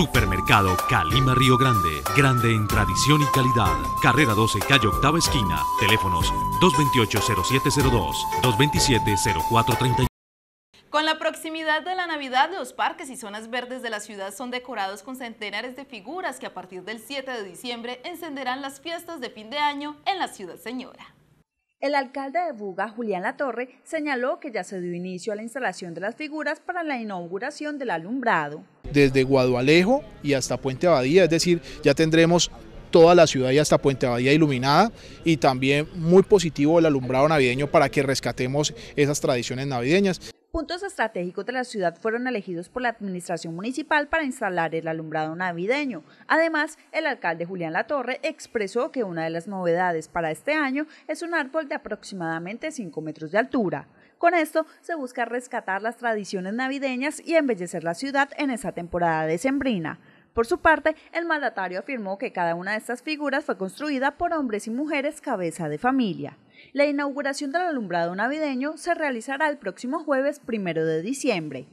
Supermercado Calima Río Grande, grande en tradición y calidad. Carrera 12, calle octava esquina. Teléfonos 228-0702, 227-0431. Con la proximidad de la Navidad, los parques y zonas verdes de la ciudad son decorados con centenares de figuras que a partir del 7 de diciembre encenderán las fiestas de fin de año en la ciudad señora. El alcalde de Buga, Julián Latorre, señaló que ya se dio inicio a la instalación de las figuras para la inauguración del alumbrado. Desde Guadualejo y hasta Puente Abadía, es decir, ya tendremos toda la ciudad y hasta Puente Abadía iluminada y también muy positivo el alumbrado navideño para que rescatemos esas tradiciones navideñas. Puntos estratégicos de la ciudad fueron elegidos por la administración municipal para instalar el alumbrado navideño. Además, el alcalde Julián Latorre expresó que una de las novedades para este año es un árbol de aproximadamente 5 metros de altura. Con esto se busca rescatar las tradiciones navideñas y embellecer la ciudad en esa temporada decembrina. Por su parte, el mandatario afirmó que cada una de estas figuras fue construida por hombres y mujeres cabeza de familia. La inauguración del alumbrado navideño se realizará el próximo jueves primero de diciembre.